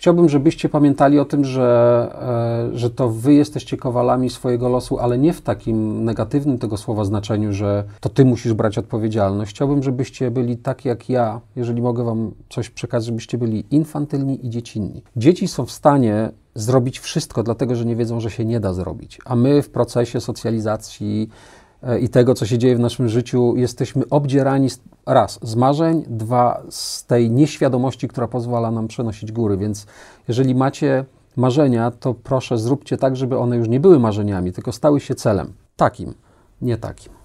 Chciałbym, żebyście pamiętali o tym, że, e, że to wy jesteście kowalami swojego losu, ale nie w takim negatywnym tego słowa znaczeniu, że to ty musisz brać odpowiedzialność. Chciałbym, żebyście byli tak jak ja, jeżeli mogę wam coś przekazać, żebyście byli infantylni i dziecinni. Dzieci są w stanie zrobić wszystko, dlatego że nie wiedzą, że się nie da zrobić, a my w procesie socjalizacji E, i tego, co się dzieje w naszym życiu, jesteśmy obdzierani raz z marzeń, dwa z tej nieświadomości, która pozwala nam przenosić góry. Więc jeżeli macie marzenia, to proszę zróbcie tak, żeby one już nie były marzeniami, tylko stały się celem. Takim, nie takim.